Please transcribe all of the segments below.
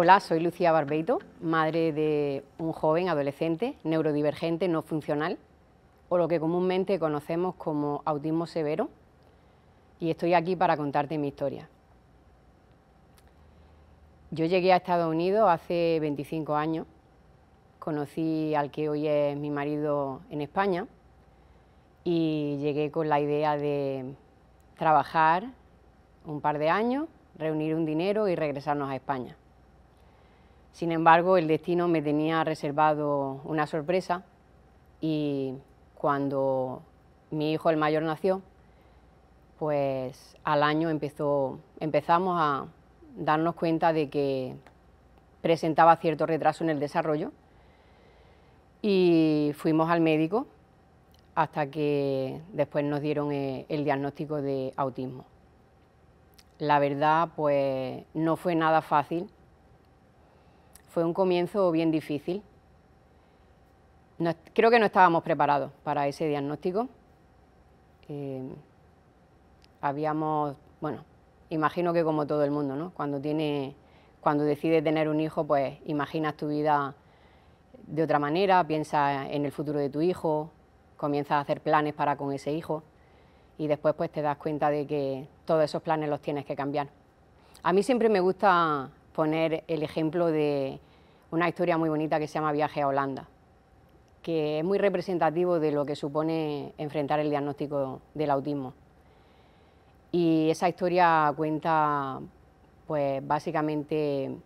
Hola, soy Lucía Barbeito, madre de un joven adolescente neurodivergente no funcional, o lo que comúnmente conocemos como autismo severo, y estoy aquí para contarte mi historia. Yo llegué a Estados Unidos hace 25 años, conocí al que hoy es mi marido en España y llegué con la idea de trabajar un par de años, reunir un dinero y regresarnos a España. Sin embargo, el destino me tenía reservado una sorpresa y cuando mi hijo el mayor nació, pues al año empezamos a darnos cuenta de que presentaba cierto retraso en el desarrollo y fuimos al médico hasta que después nos dieron eh, el diagnóstico de autismo. La verdad, pues no fue nada fácil fue un comienzo bien difícil. creo que no estábamos preparados para ese diagnóstico. Eh, habíamos, bueno, imagino que como todo el mundo, ¿no? Cuando, tiene, cuando decides tener un hijo, pues imaginas tu vida de otra manera, piensas en el futuro de tu hijo, comienzas a hacer planes para con ese hijo y después pues te das cuenta de que todos esos planes los tienes que cambiar. A mí siempre me gusta poner el ejemplo de una historia muy bonita que se llama Viaje a Holanda, que es muy representativo de lo que supone enfrentar el diagnóstico del autismo. Y esa historia cuenta, pues básicamente,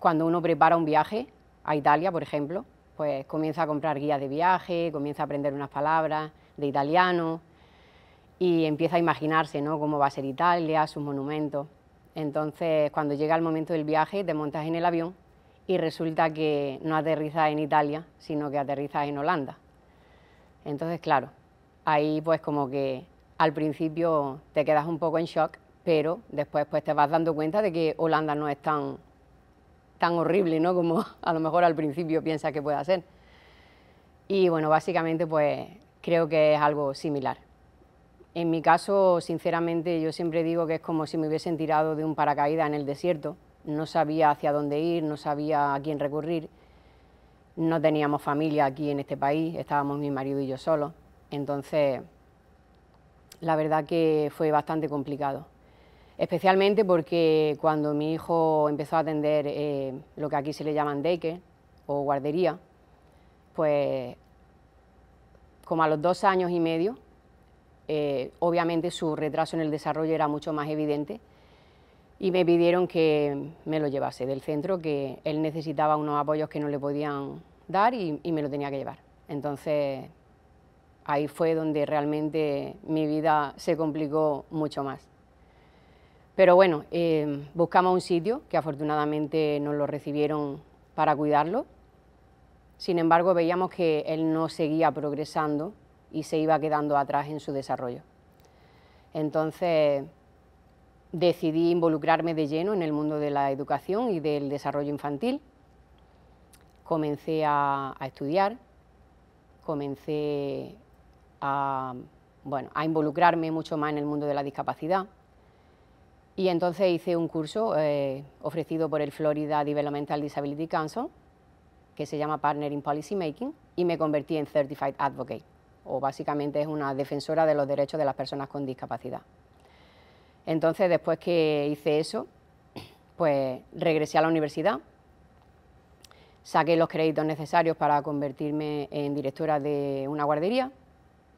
cuando uno prepara un viaje a Italia, por ejemplo, pues comienza a comprar guías de viaje, comienza a aprender unas palabras de italiano y empieza a imaginarse ¿no? cómo va a ser Italia, sus monumentos. Entonces, cuando llega el momento del viaje, te montas en el avión y resulta que no aterrizas en Italia, sino que aterrizas en Holanda. Entonces, claro, ahí pues como que al principio te quedas un poco en shock, pero después pues te vas dando cuenta de que Holanda no es tan, horrible, ¿no? Como a lo mejor al principio piensas que pueda ser. Y bueno, básicamente pues creo que es algo similar. En mi caso, sinceramente, yo siempre digo que es como si me hubiesen tirado de un paracaídas en el desierto. No sabía hacia dónde ir, no sabía a quién recurrir. No teníamos familia aquí en este país, estábamos mi marido y yo solos. Entonces, la verdad que fue bastante complicado. Especialmente porque cuando mi hijo empezó a atender eh, lo que aquí se le llaman daycare o guardería, pues como a los dos años y medio, eh, obviamente su retraso en el desarrollo era mucho más evidente y me pidieron que me lo llevase del centro, que él necesitaba unos apoyos que no le podían dar y, me lo tenía que llevar. Entonces ahí fue donde realmente mi vida se complicó mucho más. Pero bueno, eh, buscamos un sitio que afortunadamente nos lo recibieron para cuidarlo. Sin embargo, veíamos que él no seguía progresando y se iba quedando atrás en su desarrollo. Entonces decidí involucrarme de lleno en el mundo de la educación y del desarrollo infantil. Comencé a, estudiar, comencé a, bueno, a involucrarme mucho más en el mundo de la discapacidad. Y entonces hice un curso eh, ofrecido por el Florida Developmental Disability Council, que se llama in Policy Making, y me convertí en Certified Advocate o básicamente es una defensora de los derechos de las personas con discapacidad. Entonces, después que hice eso, pues regresé a la universidad, saqué los créditos necesarios para convertirme en directora de una guardería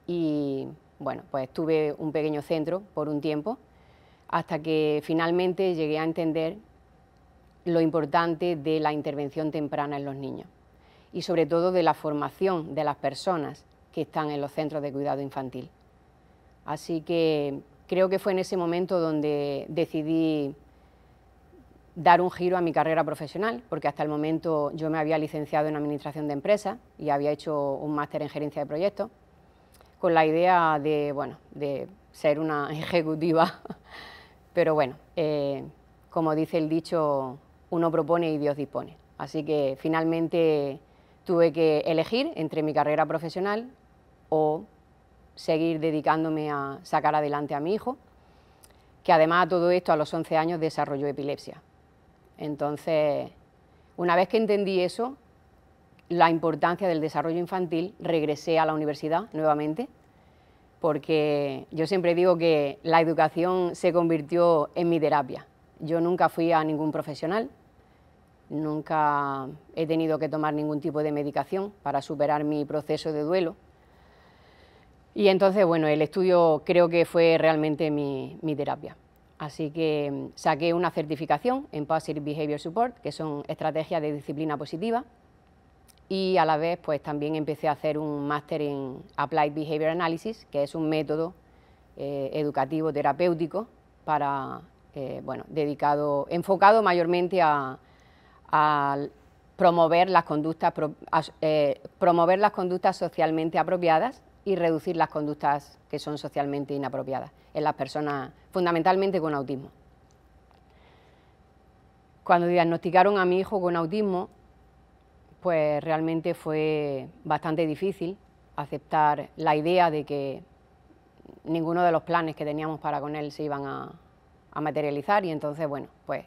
y, bueno, pues tuve un pequeño centro por un tiempo hasta que finalmente llegué a entender lo importante de la intervención temprana en los niños y sobre todo de la formación de las personas que están en los centros de cuidado infantil. Así que creo que fue en ese momento donde decidí dar un giro a mi carrera profesional, porque hasta el momento yo me había licenciado en Administración de Empresas y había hecho un máster en Gerencia de Proyectos, con la idea de, bueno, de ser una ejecutiva. Pero bueno, eh, como dice el dicho, uno propone y Dios dispone. Así que finalmente tuve que elegir entre mi carrera profesional o seguir dedicándome a sacar adelante a mi hijo, que además a todo esto a los 11 años desarrolló epilepsia. Entonces, una vez que entendí eso, la importancia del desarrollo infantil, regresé a la universidad nuevamente, porque yo siempre digo que la educación se convirtió en mi terapia. Yo nunca fui a ningún profesional, nunca he tenido que tomar ningún tipo de medicación para superar mi proceso de duelo. Y entonces, bueno, el estudio creo que fue realmente mi, terapia. Así que mm, saqué una certificación en Positive Behavior Support, que son estrategias de disciplina positiva, y a la vez pues también empecé a hacer un máster en Applied Behavior Analysis, que es un método eh, educativo terapéutico para, eh, bueno, dedicado, enfocado mayormente a, promover las conductas, eh, promover las conductas socialmente apropiadas y reducir las conductas que son socialmente inapropiadas en las personas, fundamentalmente con autismo. Cuando diagnosticaron a mi hijo con autismo, pues realmente fue bastante difícil aceptar la idea de que ninguno de los planes que teníamos para con él se iban a, materializar y entonces, bueno, pues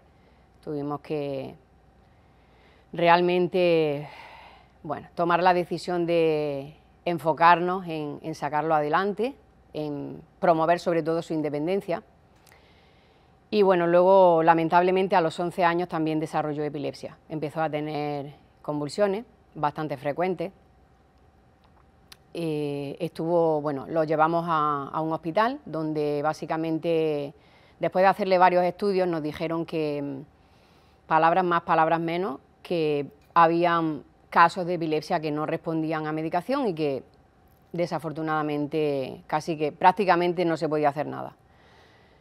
tuvimos que realmente, bueno, tomar la decisión de enfocarnos en, sacarlo adelante, en promover sobre todo su independencia. Y bueno, luego lamentablemente a los 11 años también desarrolló epilepsia. Empezó a tener convulsiones bastante frecuentes. Eh, estuvo, bueno, lo llevamos a, a, un hospital donde básicamente después de hacerle varios estudios nos dijeron que mm, palabras más, palabras menos, que habían casos de epilepsia que no respondían a medicación y que desafortunadamente casi que prácticamente no se podía hacer nada.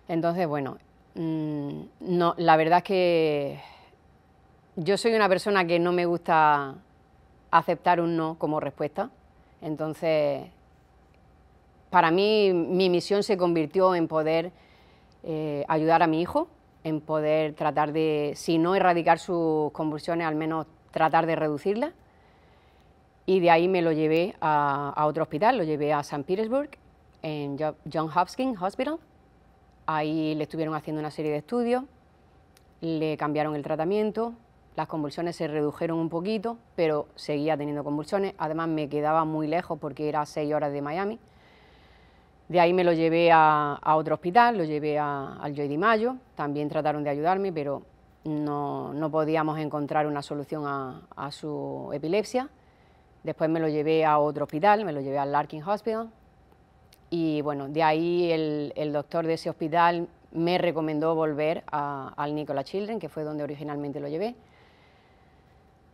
Entonces, bueno, mm, la verdad es que yo soy una persona que no me gusta aceptar un no como respuesta. Entonces, para mí mi misión se convirtió en poder eh, ayudar a mi hijo, en poder tratar de, si no erradicar sus convulsiones, al menos tratar de reducirlas y de ahí me lo llevé a, otro hospital, lo llevé a San Petersburg, en John Hopkins Hospital. Ahí le estuvieron haciendo una serie de estudios, le cambiaron el tratamiento, las convulsiones se redujeron un poquito, pero seguía teniendo convulsiones. Además me quedaba muy lejos porque era a seis horas de Miami. De ahí me lo llevé a, otro hospital, lo llevé al Joy Di Mayo. También trataron de ayudarme, pero no, podíamos encontrar una solución a su epilepsia. Después me lo llevé a otro hospital, me lo llevé al Larkin Hospital. Y bueno, de ahí el, doctor de ese hospital me recomendó volver al Nicola Children, que fue donde originalmente lo llevé.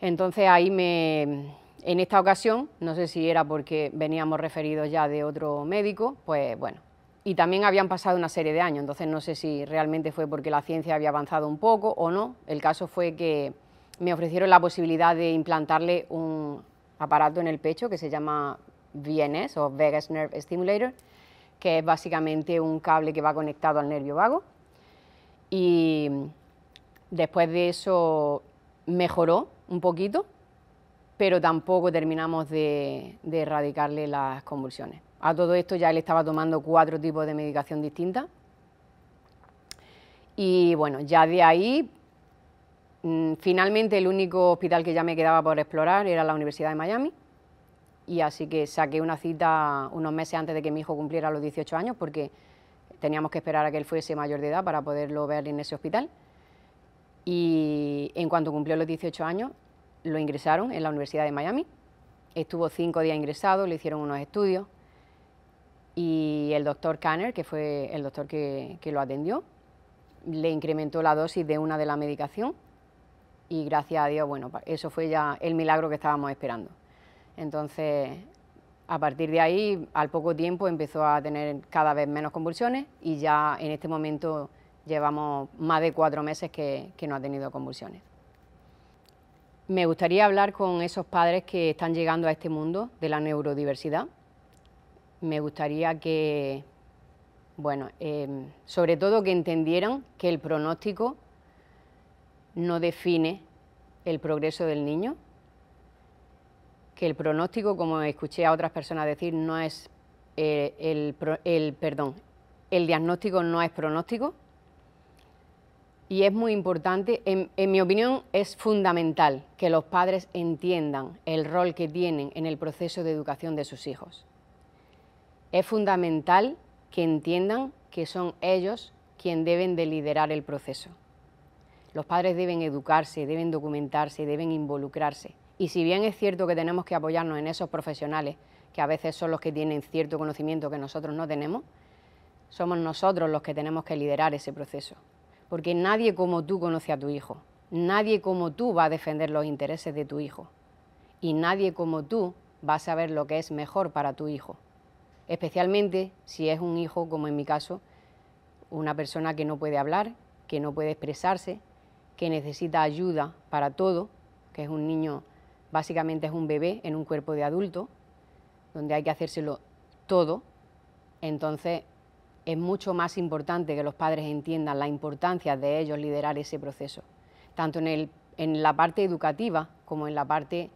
Entonces ahí me, en esta ocasión, no sé si era porque veníamos referidos ya de otro médico, pues bueno, y también habían pasado una serie de años, entonces no sé si realmente fue porque la ciencia había avanzado un poco o no. El caso fue que me ofrecieron la posibilidad de implantarle un aparato en el pecho que se llama VNS o Vegas Nerve Stimulator, que es básicamente un cable que va conectado al nervio vago. Y después de eso mejoró un poquito, pero tampoco terminamos de, de erradicarle las convulsiones. A todo esto ya él estaba tomando cuatro tipos de medicación distinta. Y bueno, ya de ahí Mm, finalmente el único hospital que ya me quedaba por explorar era la Universidad de Miami y así que saqué una cita unos meses antes de que mi hijo cumpliera los 18 años porque teníamos que esperar a que él fuese mayor de edad para poderlo ver en ese hospital y en cuanto cumplió los 18 años lo ingresaron en la Universidad de Miami, estuvo cinco días ingresado, le hicieron unos estudios y el doctor Kanner, que fue el doctor que, que lo atendió, le incrementó la dosis de una de la medicación y gracias a Dios, bueno, eso fue ya el milagro que estábamos esperando. Entonces, a partir de ahí, al poco tiempo empezó a tener cada vez menos convulsiones y ya en este momento llevamos más de cuatro meses que, no ha tenido convulsiones. Me gustaría hablar con esos padres que están llegando a este mundo de la neurodiversidad. Me gustaría que, bueno, em, sobre todo que entendieran que el pronóstico no define el progreso del niño, que el pronóstico, como escuché a otras personas decir, no es eh, el, perdón, el diagnóstico no es pronóstico. Y es muy importante, en, en mi opinión, es fundamental que los padres entiendan el rol que tienen en el proceso de educación de sus hijos. Es fundamental que entiendan que son ellos quienes deben de liderar el proceso. Los padres deben educarse, deben documentarse, deben involucrarse. Y si bien es cierto que tenemos que apoyarnos en esos profesionales, que a veces son los que tienen cierto conocimiento que nosotros no tenemos, somos nosotros los que tenemos que liderar ese proceso. Porque nadie como tú conoce a tu hijo, nadie como tú va a defender los intereses de tu hijo y nadie como tú va a saber lo que es mejor para tu hijo, especialmente si es un hijo, como en mi caso, una persona que no puede hablar, que no puede expresarse, que necesita ayuda para todo, que es un niño, básicamente es un bebé en un cuerpo de adulto, donde hay que hacérselo todo, entonces es mucho más importante que los padres entiendan la importancia de ellos liderar ese proceso, tanto en, el, en la parte educativa como en la parte,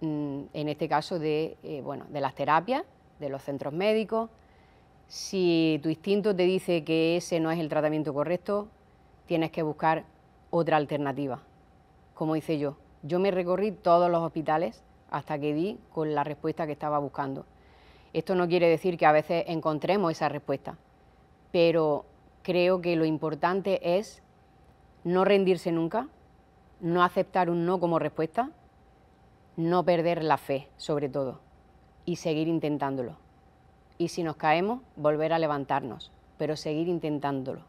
mm, en este caso, de, eh, bueno, de las terapias, de los centros médicos. Si tu instinto te dice que ese no es el tratamiento correcto, tienes que buscar otra alternativa. Como hice yo, yo me recorrí todos los hospitales hasta que di con la respuesta que estaba buscando. Esto no quiere decir que a veces encontremos esa respuesta, pero creo que lo importante es no rendirse nunca, no aceptar un no como respuesta, no perder la fe, sobre todo, y seguir intentándolo. Y si nos caemos, volver a levantarnos, pero seguir intentándolo,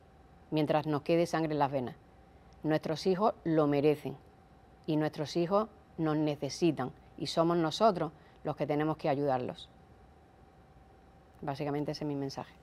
mientras nos quede sangre en las venas. Nuestros hijos lo merecen y nuestros hijos nos necesitan y somos nosotros los que tenemos que ayudarlos. Básicamente ese es mi mensaje.